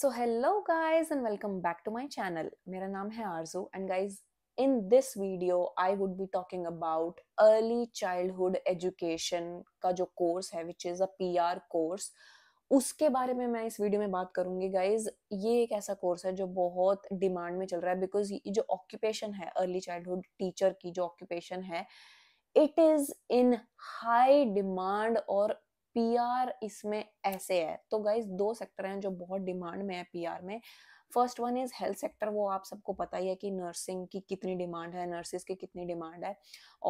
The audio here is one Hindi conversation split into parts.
so hello guys and welcome back to my channel मेरा नाम है Arzoo and guys in this video I would be talking about early childhood education का जो कोर्स है which is a P R course उसके बारे में मैं इस वीडियो में बात करूंगी गाइज ये एक ऐसा कोर्स है जो बहुत डिमांड में चल रहा है बिकॉज जो ऑक्यूपेशन है अर्ली चाइल्डहुड टीचर की जो ऑक्यूपेशन है it is in high demand और पीआर इसमें ऐसे है तो गाइज दो सेक्टर हैं जो बहुत डिमांड में है पीआर में first one is health sector वो आप सबको पता ही है कि नर्सिंग की कितनी डिमांड है नर्सेज की कितनी डिमांड है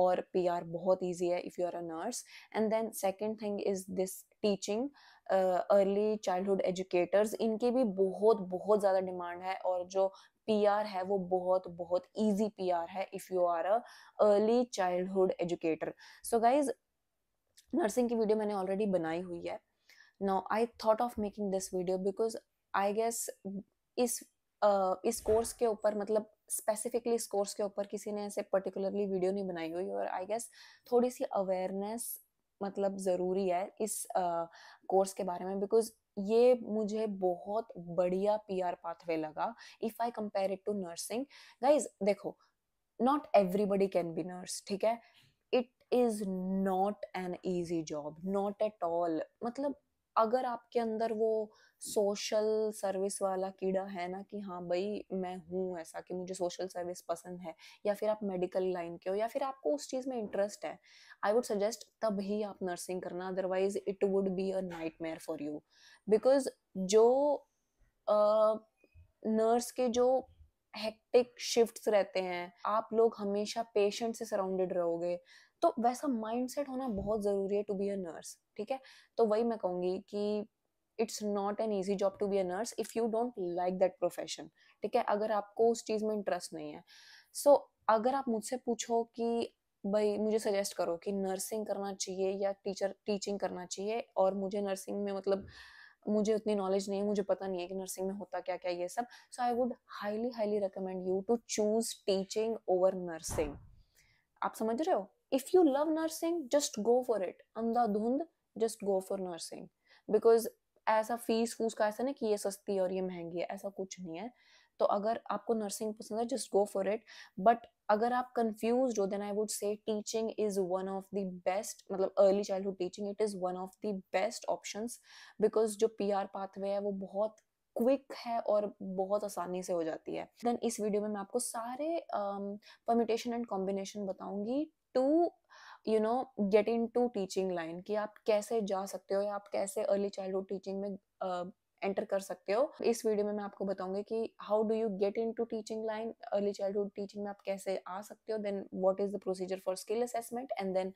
और पीआर बहुत इजी है if you are a nurse and then second thing is this teaching early childhood educators इनकी भी बहुत बहुत ज़्यादा डिमांड है और जो पीआर है वो बहुत बहुत इजी पीआर है if you are a early childhood educator so guys nursing की वीडियो मैंने ऑलरेडी बनाई हुई है now I thought of making this video because I guess इस uh, इस कोर्स के ऊपर मतलब स्पेसिफिकली इस कोर्स के ऊपर किसी ने ऐसे पर्टिकुलरली वीडियो नहीं बनाई हुई और आई गेस थोड़ी सी अवेयरनेस मतलब ज़रूरी है इस कोर्स uh, के बारे में बिकॉज ये मुझे बहुत बढ़िया पीआर पाथवे लगा if I compare it to nursing guys देखो not everybody can be nurse ठीक है it is not an easy job not at all मतलब अगर आपके अंदर वो सोशल सर्विस वाला कीड़ा है ना कि हाँ भाई मैं हूँ ऐसा कि मुझे सोशल सर्विस पसंद है या फिर आप मेडिकल लाइन के हो या फिर आपको उस चीज़ में इंटरेस्ट है आई वुड सजेस्ट तब ही आप नर्सिंग करना otherwise it would be a night for you because जो नर्स uh, के जो हेक्टिक शिफ्ट्स रहते हैं आप लोग हमेशा पेशेंट से सराउंडेड रहोगे तो वैसा माइंडसेट होना बहुत ज़रूरी है टू बी अ नर्स ठीक है तो वही मैं कहूँगी कि it's not an easy job to be a nurse if you don't like that profession ठीक है अगर आपको उस चीज़ में इंटरेस्ट नहीं है सो so, अगर आप मुझसे पूछो कि भाई मुझे सजेस्ट करो कि नर्सिंग करना चाहिए या टीचर टीचिंग करना चाहिए और मुझे नर्सिंग में मतलब मुझे उतनी नॉलेज नहीं है मुझे पता नहीं है कि नर्सिंग में होता क्या क्या ये सब so I would highly highly recommend you to choose teaching over nursing आप समझ रहे हो if you love nursing just go for it अंधाधुंध just go for nursing because ऐसा फीस फूस का ऐसा नहीं कि ये सस्ती और ये महंगी है ऐसा कुछ नहीं है तो अगर आपको नर्सिंग पसंद है just go for it but अगर आप कंफ्यूज हो then I would say teaching is one of the best मतलब early childhood teaching it is one of the best options because जो पी पाथवे है वो बहुत क्विक है और बहुत आसानी से हो जाती है देन इस वीडियो में मैं आपको सारे परमिटेशन एंड कॉम्बिनेशन बताऊंगी to you know get into teaching line कि आप कैसे जा सकते हो या आप कैसे अर्ली चाइल्डहुड टीचिंग में एंटर uh, कर सकते हो इस वीडियो में मैं आपको बताऊंगी कि how do you get into teaching line early childhood teaching में आप कैसे आ सकते हो then what is the procedure for skill assessment and then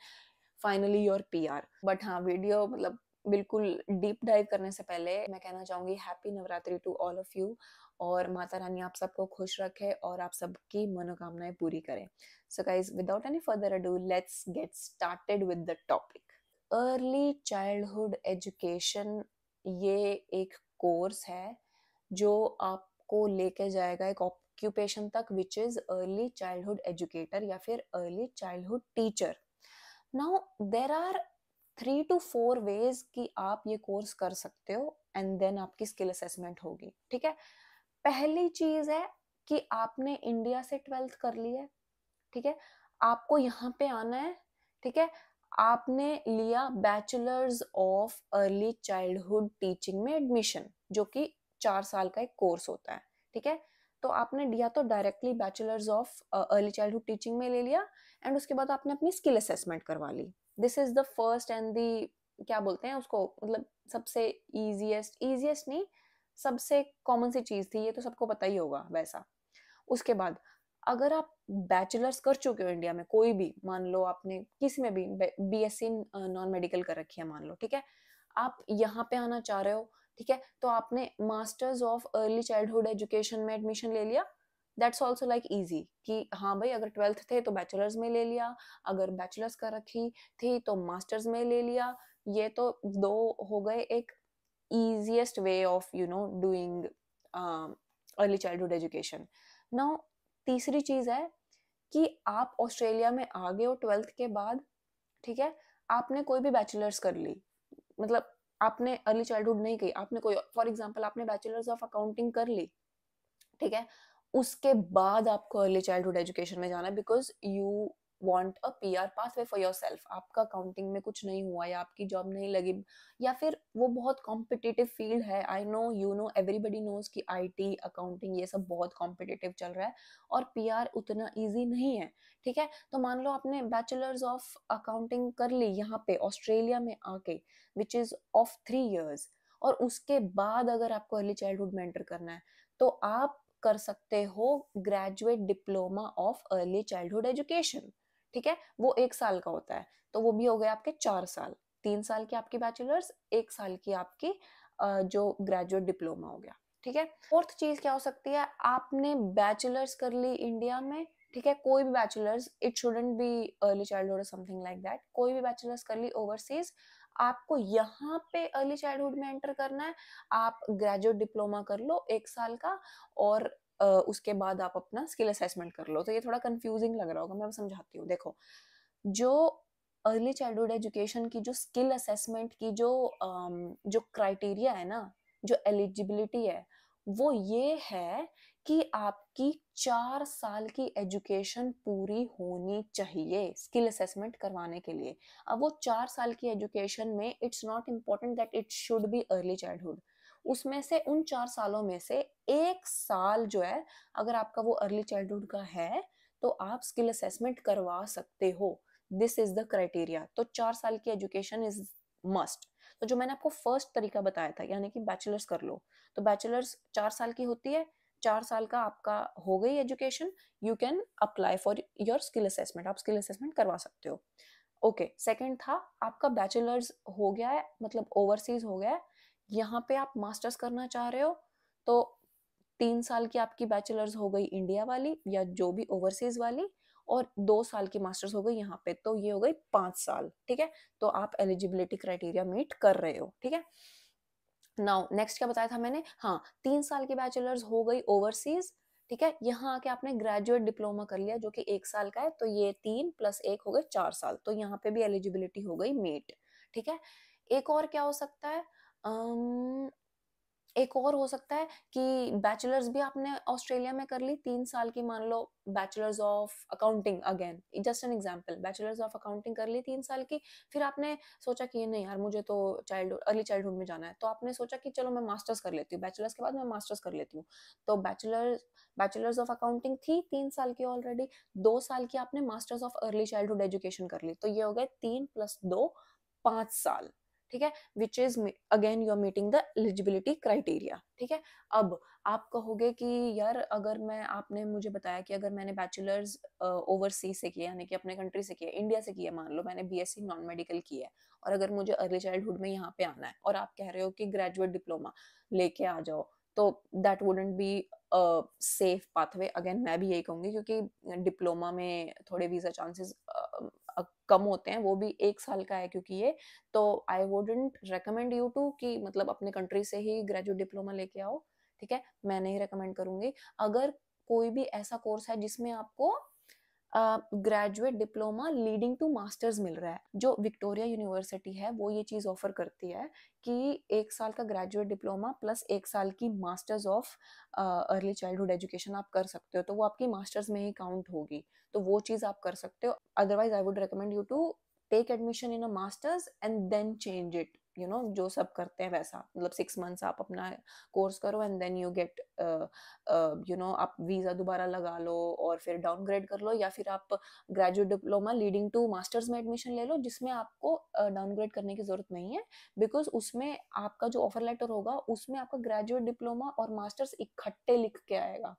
finally your P R but हाँ वीडियो मतलब बिल्कुल डीप डाइव करने से पहले मैं कहना चाहूंगी happy Navratri to all of you और माता रानी आप सबको खुश रखे और आप सबकी मनोकामनाएं पूरी करें so guys without any further ado let's get started with the topic early childhood education ये एक कोर्स है जो आपको लेके जाएगा एक ऑक्यूपेशन तक which is early childhood educator या फिर early childhood teacher now there are three to four ways कि आप ये कोर्स कर सकते हो एंड देन आपकी स्किल असेसमेंट होगी ठीक है पहली चीज है कि आपने इंडिया से ट्वेल्थ कर ली है ठीक है आपको यहाँ पे आना है ठीक है आपने लिया bachelors of early childhood teaching में एडमिशन जो कि चार साल का एक कोर्स होता है ठीक है तो आपने दिया तो directly bachelors of early childhood teaching में ले लिया एंड उसके बाद आपने अपनी स्किल असेसमेंट करवा ली this is the first and the क्या बोलते हैं उसको मतलब सबसे ईजीएस्ट ईजीएस्ट नहीं सबसे कॉमन सी चीज़ थी ये तो सबको पता ही होगा वैसा उसके बाद अगर आप बैचलर्स कर चुके हो इंडिया में कोई भी मान लो आपने किसी में भी B S C non medical कर रखी है मान लो ठीक है आप यहाँ पे आना चाह रहे हो ठीक है तो आपने masters of early childhood education में एडमिशन ले लिया दैट्स ऑल्सो लाइक ईजी कि हाँ भाई अगर ट्वेल्थ थे तो बैचलर्स में ले लिया अगर बैचलर्स कर रखी थी तो मास्टर्स में ले लिया ये तो दो हो गए एक easiest way of you know doing um, early childhood education now तीसरी चीज है कि आप ऑस्ट्रेलिया में आ गए हो ट्वेल्थ के बाद ठीक है आपने कोई भी बैचलर्स कर ली मतलब आपने अर्ली चाइल्डहुड नहीं की आपने कोई फॉर एग्जांपल आपने बैचलर्स ऑफ अकाउंटिंग कर ली ठीक है उसके बाद आपको अर्ली चाइल्डहुड एजुकेशन में जाना because you want a P R pathway for yourself आपका अकाउंटिंग में कुछ नहीं हुआ या आपकी जॉब नहीं लगी या फिर वो बहुत कॉम्पिटिटिव फील्ड है I know you know everybody knows कि टी अकाउंटिंग ये सब बहुत कॉम्पिटिटिव चल रहा है और पी आर उतना ईजी नहीं है ठीक है तो मान लो आपने बैचलर्स ऑफ अकाउंटिंग कर ली यहाँ पे ऑस्ट्रेलिया में आके which is of three years और उसके बाद अगर आपको अर्ली चाइल्डहुड में एंटर करना है तो आप कर सकते हो graduate diploma of early childhood education ठीक है वो एक साल का होता है तो वो भी हो गया आपके चार साल तीन साल की आपकी बैचलर्स एक साल की आपकी जो ग्रेजुएट डिप्लोमा हो गया ठीक है फोर्थ चीज क्या हो सकती है आपने बैचलर्स कर ली इंडिया में ठीक है कोई भी bachelors it shouldn't be early childhood something like that कोई भी बैचलर्स कर ली ओवरसीज आपको यहाँ पे अर्ली चाइल्डहुड में एंटर करना है आप ग्रेजुएट डिप्लोमा कर लो एक साल का और उसके बाद आप अपना स्किल असेसमेंट कर लो तो ये थोड़ा कंफ्यूजिंग लग रहा होगा मैं समझाती हूँ देखो जो अर्ली चाइल्डहुड एजुकेशन की जो स्किल असेसमेंट की जो जो क्राइटेरिया है ना जो एलिजिबिलिटी है वो ये है कि आपकी चार साल की एजुकेशन पूरी होनी चाहिए स्किल असेसमेंट करवाने के लिए अब वो चार साल की एजुकेशन में it's not important that it should be early childhood उसमें से उन चार सालों में से एक साल जो है अगर आपका वो अर्ली चाइल्डहुड का है तो आप स्किल असेसमेंट करवा सकते हो दिस इज द क्राइटेरिया तो चार साल की एजुकेशन इज मस्ट तो जो मैंने आपको फर्स्ट तरीका बताया था यानी कि बैचलर्स कर लो तो बैचलर्स चार साल की होती है चार साल का आपका हो गई education you can apply for your skill assessment आप स्किल असेसमेंट करवा सकते हो ओके okay, सेकंड था आपका बैचलर्स हो गया है मतलब ओवरसीज हो गया है यहाँ पे आप मास्टर्स करना चाह रहे हो तो तीन साल की आपकी बैचलर्स हो गई इंडिया वाली या जो भी ओवरसीज वाली और दो साल की मास्टर्स हो गई यहाँ पे तो ये हो गई पांच साल ठीक है तो आप एलिजिबिलिटी क्राइटेरिया मीट कर रहे हो ठीक है नाउ नेक्स्ट क्या बताया था मैंने हाँ तीन साल की बैचलर्स हो गई ओवरसीज ठीक है यहाँ आके आपने ग्रेजुएट डिप्लोमा कर लिया जो कि एक साल का है तो ये तीन प्लस एक हो गए चार साल तो यहाँ पे भी एलिजिबिलिटी हो गई मीट ठीक है एक और क्या हो सकता है एक और हो सकता है कि बैचलर्स भी आपने ऑस्ट्रेलिया में कर ली तीन साल की मान लो bachelors of accounting again just an example bachelors of accounting कर ली तीन साल की फिर आपने सोचा कि नहीं यार मुझे तो चाइल्ड अर्ली चाइल्डहुड में जाना है तो आपने सोचा कि चलो मैं मास्टर्स कर लेती हूँ बैचलर्स के बाद मैं मास्टर्स कर लेती हूँ तो बैचलर्स बैचलर्स ऑफ अकाउंटिंग थी तीन साल की ऑलरेडी दो साल की आपने masters of early childhood education कर ली तो ये हो गए तीन प्लस दो पांच साल ठीक है which is again you are meeting the eligibility criteria ठीक है अब आप कहोगे कि यार अगर मैं आपने मुझे बताया कि अगर मैंने बैचलर्स ओवरसीज से किया यानी कि अपने कंट्री से किया इंडिया से किया मान लो मैंने बीएससी नॉन मेडिकल किया है और अगर मुझे अर्ली चाइल्डहुड में यहाँ पे आना है और आप कह रहे हो कि ग्रेजुएट डिप्लोमा लेके आ जाओ तो that wouldn't be safe pathway अगेन मैं भी यही कहूँगी क्योंकि डिप्लोमा में थोड़े वीज़ा चांसेस uh, कम होते हैं वो भी एक साल का है क्योंकि ये तो I wouldn't recommend you to कि मतलब अपने कंट्री से ही ग्रेजुएट डिप्लोमा लेके आओ ठीक है मैं नहीं रिकमेंड करूंगी अगर कोई भी ऐसा कोर्स है जिसमें आपको graduate diploma leading to masters मिल रहा है जो विक्टोरिया यूनिवर्सिटी है वो ये चीज़ ऑफर करती है कि एक साल का ग्रेजुएट डिप्लोमा प्लस एक साल की masters of early childhood education आप कर सकते हो तो वो आपकी मास्टर्स में ही काउंट होगी तो वो चीज़ आप कर सकते हो otherwise I would recommend you to take admission in a masters and then change it you know जो सब करते हैं वैसा मतलब सिक्स मंथ्स आप अपना कोर्स करो and then you get you know आप वीज़ा दोबारा लगा लो और फिर डाउनग्रेड कर लो या फिर आप graduate diploma leading to masters में एडमिशन ले लो जिसमें आपको डाउनग्रेड uh, करने की ज़रूरत नहीं है बिकॉज उसमें आपका जो ऑफर लेटर होगा उसमें आपका ग्रेजुएट डिप्लोमा और मास्टर्स इकट्ठे लिख के आएगा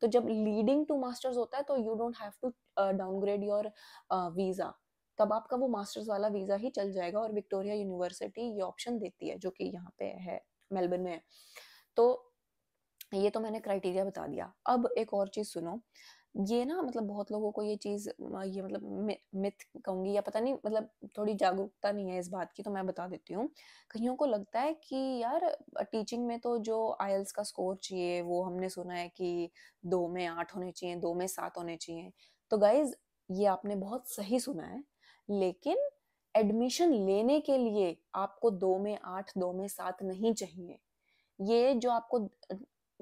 तो जब लीडिंग टू मास्टर्स होता है तो you don't have to downgrade your visa तब आपका वो मास्टर्स वाला वीज़ा ही चल जाएगा और विक्टोरिया यूनिवर्सिटी ये ऑप्शन देती है जो कि यहाँ पे है मेलबर्न में है तो ये तो मैंने क्राइटेरिया बता दिया अब एक और चीज़ सुनो ये ना मतलब बहुत लोगों को ये चीज़ ये मतलब मिथ कहूंगी या पता नहीं मतलब थोड़ी जागरूकता नहीं है इस बात की तो मैं बता देती हूँ कहीं को लगता है कि यार टीचिंग में तो जो आयल्स का स्कोर चाहिए वो हमने सुना है कि दो में आठ होने चाहिए दो में सात होने चाहिए तो गाइज ये आपने बहुत सही सुना है लेकिन एडमिशन लेने के लिए आपको दो में आठ दो में सात नहीं चाहिए ये जो आपको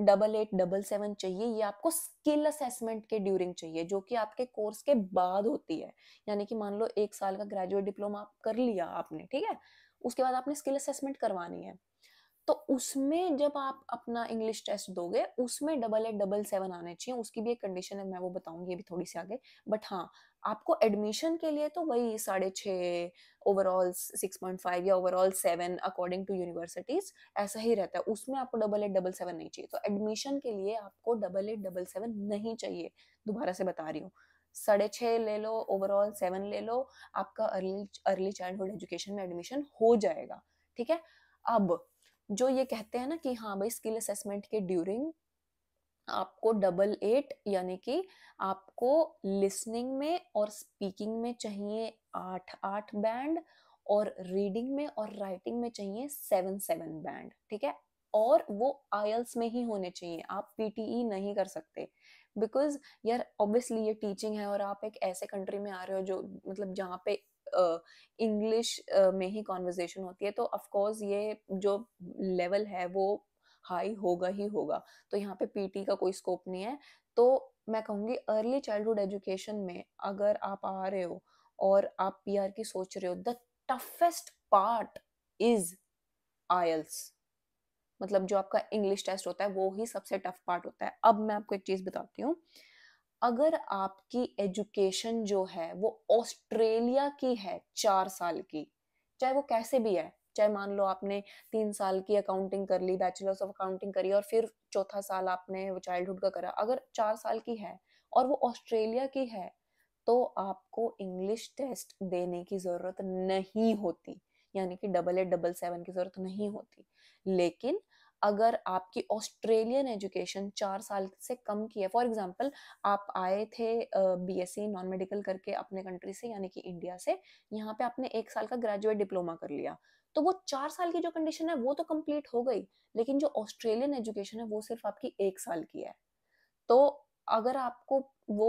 डबल एट डबल सेवन चाहिए ये आपको स्किल असेसमेंट के ड्यूरिंग चाहिए जो कि आपके कोर्स के बाद होती है यानी कि मान लो एक साल का ग्रेजुएट डिप्लोमा आप कर लिया आपने ठीक है उसके बाद आपने स्किल असेसमेंट करवानी है तो उसमें जब आप अपना इंग्लिश टेस्ट दोगे उसमें डबल एट डबल सेवन आने चाहिए उसकी भी एक कंडीशन है मैं वो बताऊंगी अभी थोड़ी सी आगे बट हाँ आपको एडमिशन के लिए तो वही साढ़े छः ओवरऑल सिक्स पॉइंट फाइव या overall seven according to universities ऐसा ही रहता है उसमें आपको डबल एट डबल सेवन नहीं चाहिए तो एडमिशन के लिए आपको डबल एट डबल सेवन नहीं चाहिए दोबारा से बता रही हूँ साढ़े छः ले लो ओवरऑल सेवन ले लो आपका अर्ली अर्ली चाइल्डहुड एजुकेशन में एडमिशन हो जाएगा ठीक है अब जो ये कहते हैं ना कि हाँ भाई स्किल असेसमेंट के ड्यूरिंग आपको डबल एट यानी कि आपको लिसनिंग में और स्पीकिंग में चाहिए आठ आठ बैंड और रीडिंग में और राइटिंग में चाहिए सेवन सेवन बैंड ठीक है और वो आयल्स में ही होने चाहिए आप पीटीई नहीं कर सकते बिकॉज यार ऑब्वियसली ये टीचिंग है और आप एक ऐसे कंट्री में आ रहे हो जो मतलब जहाँ पे इंग्लिश uh, uh, में ही कॉन्वर्जेशन होती है तो ऑफकोर्स ये जो लेवल है वो हाई होगा ही होगा तो यहाँ पे पीटी का कोई स्कोप नहीं है तो मैं कहूँगी अर्ली चाइल्डहुड एजुकेशन में अगर आप आ रहे हो और आप पी की सोच रहे हो the toughest part is IELTS मतलब जो आपका इंग्लिश टेस्ट होता है वो ही सबसे टफ पार्ट होता है अब मैं आपको एक चीज़ बताती हूँ अगर आपकी एजुकेशन जो है वो ऑस्ट्रेलिया की है चार साल की चाहे वो कैसे भी है चाहे मान लो आपने तीन साल की अकाउंटिंग कर ली बैचलर्स ऑफ अकाउंटिंग करी और फिर चौथा साल आपने वो चाइल्डहुड का करा अगर चार साल की है और वो ऑस्ट्रेलिया की है तो आपको इंग्लिश टेस्ट देने की ज़रूरत नहीं होती यानी कि डबल एट डबल सेवन की ज़रूरत नहीं होती लेकिन अगर आपकी ऑस्ट्रेलियन एजुकेशन चार साल से कम की है फॉर एग्जाम्पल आप आए थे B S C non medical करके अपने कंट्री से यानी कि इंडिया से यहाँ पे आपने एक साल का ग्रेजुएट डिप्लोमा कर लिया तो वो चार साल की जो कंडीशन है वो तो कंप्लीट हो गई लेकिन जो ऑस्ट्रेलियन एजुकेशन है वो सिर्फ आपकी एक साल की है तो अगर आपको वो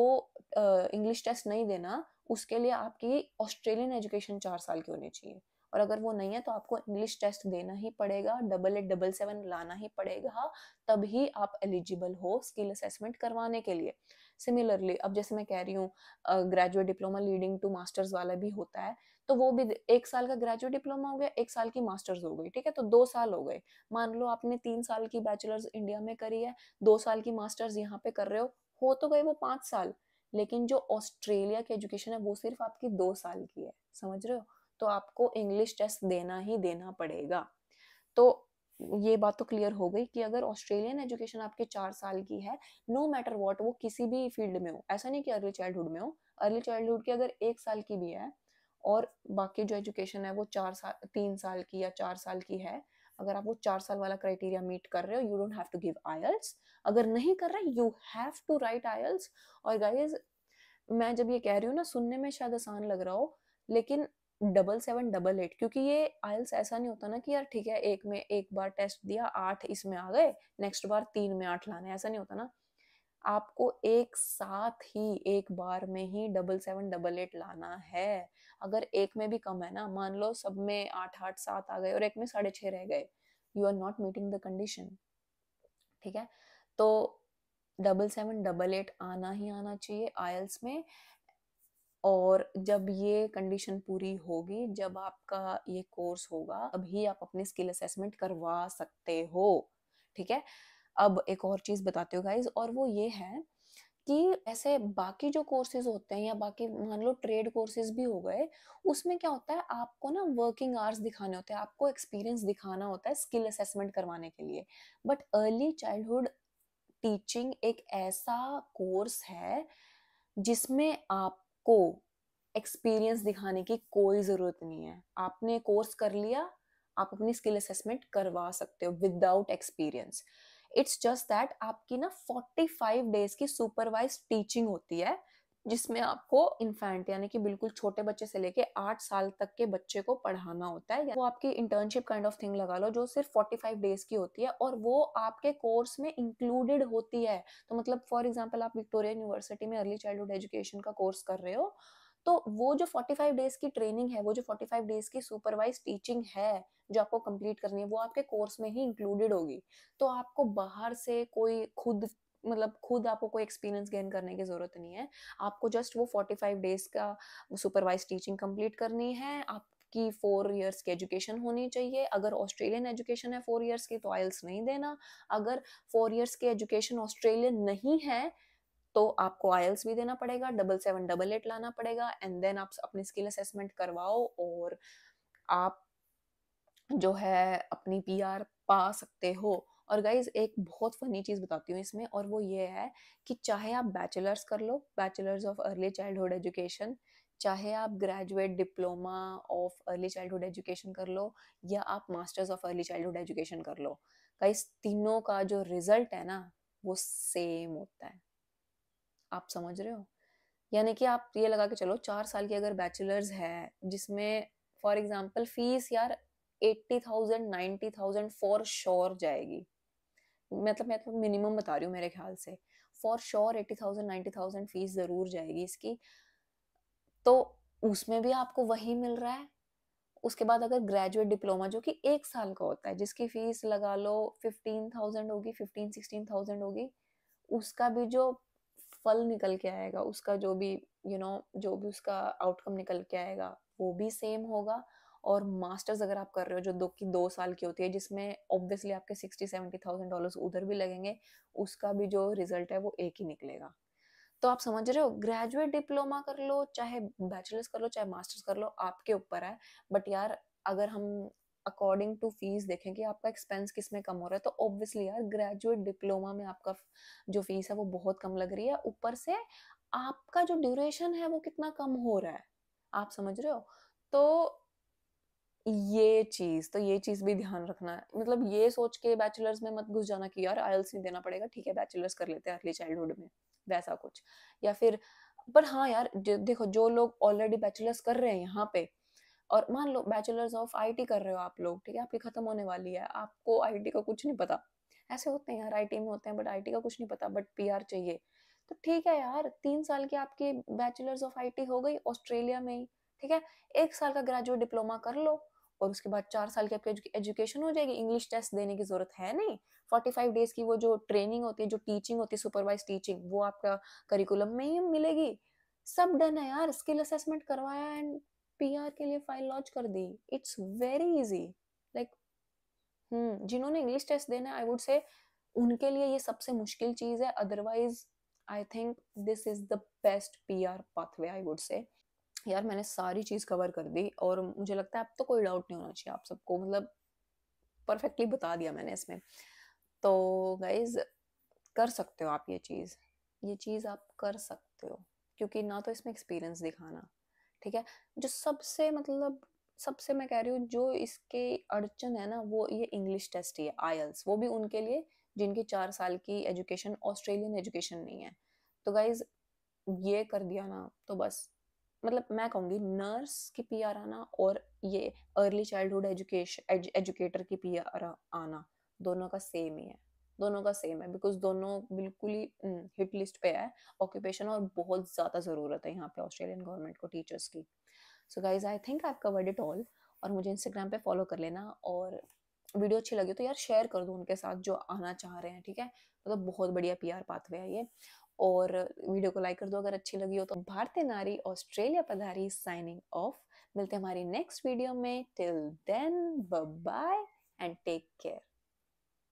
इंग्लिश uh, टेस्ट नहीं देना उसके लिए आपकी ऑस्ट्रेलियन एजुकेशन चार साल की होनी चाहिए और अगर वो नहीं है तो आपको इंग्लिश टेस्ट देना ही पड़ेगा डबल एट डबल सेवन लाना ही पड़ेगा तभी आप एलिजिबल हो स्किल असेसमेंट करवाने के लिए सिमिलरली अब जैसे मैं कह रही हूँ graduate diploma leading to masters वाला भी होता है तो वो भी एक साल का ग्रेजुएट डिप्लोमा हो गया एक साल की मास्टर्स हो गई ठीक है तो दो साल हो गए मान लो आपने तीन साल की बैचलर्स इंडिया में करी है दो साल की मास्टर्स यहाँ पे कर रहे हो हो तो गए वो पांच साल लेकिन जो ऑस्ट्रेलिया की एजुकेशन है वो सिर्फ आपकी दो साल की है समझ रहे हो तो आपको इंग्लिश टेस्ट देना ही देना पड़ेगा तो ये बात तो क्लियर हो गई कि अगर ऑस्ट्रेलियन एजुकेशन आपके चार साल की है नो मैटर वॉट वो किसी भी फील्ड में हो ऐसा नहीं कि अर्ली चाइल्डहुड में हो अर्ली चाइल्डहुड की अगर एक साल की भी है और बाकी जो एजुकेशन है वो चार साल तीन साल की या चार साल की है अगर आप वो चार साल वाला क्राइटेरिया मीट कर रहे हो you don't have to give IELTS अगर नहीं कर रहे you have to write IELTS और गाइज मैं जब ये कह रही हूँ ना सुनने में शायद आसान लग रहा हो लेकिन डबल सेवन डबल एट क्योंकि ये आयल्स ऐसा नहीं होता ना कि यार ठीक है एक में एक बार टेस्ट दिया आठ इसमें आ गए नेक्स्ट बार तीन में आठ लाने ऐसा नहीं होता ना आपको एक साथ ही एक बार में ही डबल सेवन डबल एट लाना है अगर एक में भी कम है ना मान लो सब में आठ आठ सात आ गए और एक में साढ़े छः रह गए you are not meeting the condition ठीक है तो डबल सेवन डबल एट आना ही आना चाहिए आयल्स में और जब ये कंडीशन पूरी होगी जब आपका ये कोर्स होगा अभी आप अपने स्किल असेसमेंट करवा सकते हो ठीक है अब एक और चीज़ बताते हो गाइज और वो ये है कि ऐसे बाकी जो कोर्सेज होते हैं या बाकी मान लो ट्रेड कोर्सेज भी हो गए उसमें क्या होता है आपको ना वर्किंग आवर्स दिखाने होते हैं आपको एक्सपीरियंस दिखाना होता है स्किल असेसमेंट करवाने के लिए बट अर्ली चाइल्डहुड टीचिंग एक ऐसा कोर्स है जिसमें आप को एक्सपीरियंस दिखाने की कोई ज़रूरत नहीं है आपने कोर्स कर लिया आप अपनी स्किल असेसमेंट करवा सकते हो without experience it's just that आपकी ना 45 डेज की सुपरवाइज टीचिंग होती है जिसमें आपको इन्फेंट यानी कि बिल्कुल छोटे बच्चे से लेके आठ साल तक के बच्चे को पढ़ाना होता है वो आपकी इंटर्नशिप काइंड ऑफ थिंग लगा लो जो सिर्फ फोर्टी फाइव डेज की होती है और वो आपके कोर्स में इंक्लूडेड होती है तो मतलब फॉर एग्जाम्पल आप विक्टोरिया यूनिवर्सिटी में अर्ली चाइल्ड एजुकेशन का कोर्स कर रहे हो तो वो जो 45 डेज की ट्रेनिंग है वो जो 45 डेज की सुपरवाइज टीचिंग है जो आपको कंप्लीट करनी है वो आपके कोर्स में ही इंक्लूडेड होगी तो आपको बाहर से कोई खुद मतलब खुद आपको कोई एक्सपीरियंस गेन करने की ज़रूरत नहीं है आपको जस्ट वो फोर्टी फाइव डेज़ का सुपरवाइज टीचिंग कंप्लीट करनी है आप की फोर ईयर्स की एजुकेशन होनी चाहिए अगर ऑस्ट्रेलियन एजुकेशन है फोर इयर्स की तो आयल्स नहीं देना अगर फोर ईयर्स की एजुकेशन ऑस्ट्रेलियन नहीं है तो आपको आयल्स भी देना पड़ेगा डबल सेवन डबल एट लाना पड़ेगा एंड देन आप अपनी स्किल असेसमेंट करवाओ और आप जो है अपनी पीआर पा सकते हो और गाइज एक बहुत फनी चीज़ बताती हूँ इसमें और वो ये है कि चाहे आप बैचलर्स कर लो bachelors of early childhood education चाहे आप graduate diploma of early childhood education कर लो या आप masters of early childhood education कर लो गाइस तीनों का जो रिजल्ट है ना वो सेम होता है आप समझ रहे हो यानी कि आप ये लगा के चलो चार साल की अगर बैचलर्स है जिसमें फॉर एग्जाम्पल फीस यार eighty thousand ninety thousand for sure जाएगी मतलब मैं तो मिनिमम बता रही हूँ मेरे ख्याल से for sure eighty thousand ninety thousand fees ज़रूर जाएगी इसकी तो उसमें भी आपको वही मिल रहा है उसके बाद अगर ग्रेजुएट डिप्लोमा जो कि एक साल का होता है जिसकी फीस लगा लो फिफ्टीन थाउजेंड होगी फिफ्टीन सिक्सटीन थाउजेंड होगी उसका भी जो फल निकल के आएगा उसका जो भी यू you नो know, जो भी उसका आउटकम निकल के आएगा वो भी सेम होगा और मास्टर्स अगर आप कर रहे हो जो दो की दो साल की होती है जिसमें ऑब्वियसली आपके सिक्सटी सेवेंटी थाउजेंड डॉलर उधर भी लगेंगे उसका भी जो रिजल्ट है वो एक ही निकलेगा तो आप समझ रहे हो ग्रेजुएट डिप्लोमा कर लो चाहे बैचलर्स कर लो चाहे मास्टर्स कर लो आपके ऊपर है बट यार अगर हम अकॉर्डिंग टू फीस देखें कि आपका एक्सपेंस किस में कम हो रहा है तो ऑब्वियसली यार ग्रेजुएट डिप्लोमा में आपका जो फीस है वो बहुत कम लग रही है ऊपर से आपका जो ड्यूरेशन है वो कितना कम हो रहा है आप समझ रहे हो तो ये चीज़ तो ये चीज़ भी ध्यान रखना है मतलब ये सोच के बैचलर्स में मत घुस जाना कि यार आयल्स नहीं देना पड़ेगा ठीक है बैचलर्स कर लेते हैं अर्ली चाइल्डहुड में वैसा कुछ या फिर पर हाँ यार देखो जो लोग ऑलरेडी बैचलर्स कर रहे हैं यहाँ पे और मान लो बैचलर्स ऑफ आईटी कर रहे हो आप लोग ठीक है आपकी ख़त्म होने वाली है आपको आईटी का कुछ नहीं पता ऐसे होते हैं यार आईटी में होते हैं बट आईटी का कुछ नहीं पता बट पीआर चाहिए तो ठीक है यार तीन साल की आपकी बैचलर्स ऑफ आईटी हो गई ऑस्ट्रेलिया में ही ठीक है एक साल का ग्रेजुएट डिप्लोमा कर लो और उसके बाद चार साल की आपकी एजुकेशन हो जाएगी इंग्लिश टेस्ट देने की जरूरत है नहीं फोर्टी फाइव डेज की वो जो ट्रेनिंग होती है जो टीचिंग होती है सुपरवाइज टीचिंग वो आपका करिकुलम में ही मिलेगी सब डन है यार स्किल असेसमेंट करवाया एंड पीआर के लिए फाइल लॉन्च कर दी it's very easy like hmm जिन्होंने इंग्लिश टेस्ट देना आई वुड से उनके लिए ये सबसे मुश्किल चीज है otherwise I think this is the best P R pathway I would say यार मैंने सारी चीज़ कवर कर दी और मुझे लगता है अब तो कोई डाउट नहीं होना चाहिए आप सबको मतलब परफेक्टली बता दिया मैंने इसमें तो गाइज कर सकते हो आप ये चीज़ ये चीज़ आप कर सकते हो क्योंकि ना तो इसमें एक्सपीरियंस दिखाना ठीक है जो सबसे मतलब सबसे मैं कह रही हूँ जो इसके अड़चन है ना वो ये इंग्लिश टेस्ट ही है आयल्स वो भी उनके लिए जिनकी चार साल की एजुकेशन ऑस्ट्रेलियन एजुकेशन नहीं है तो गाइज ये कर दिया ना तो बस मतलब मैं कहूँगी नर्स की पी आर आना और ये अर्ली चाइल्डहुड एजुकेशन एजुकेटर की पी आर आना दोनों का सेम ही है दोनों का सेम है बिकॉज दोनों बिल्कुल ही हिट हम्म, लिस्ट पे है ऑक्यूपेशन और बहुत ज़्यादा ज़रूरत है यहाँ पे ऑस्ट्रेलियन गवर्नमेंट को टीचर्स की so guys I think I covered it all और मुझे इंस्टाग्राम पे फॉलो कर लेना और वीडियो अच्छी लगी तो यार शेयर कर दो उनके साथ जो आना चाह रहे हैं ठीक है मतलब तो बहुत बढ़िया पी आर पाथवे है ये और वीडियो को लाइक कर दो अगर अच्छी लगी हो तो भारतीय नारी ऑस्ट्रेलिया पधारी साइनिंग ऑफ मिलते हैं हमारी नेक्स्ट वीडियो में till then bye and take care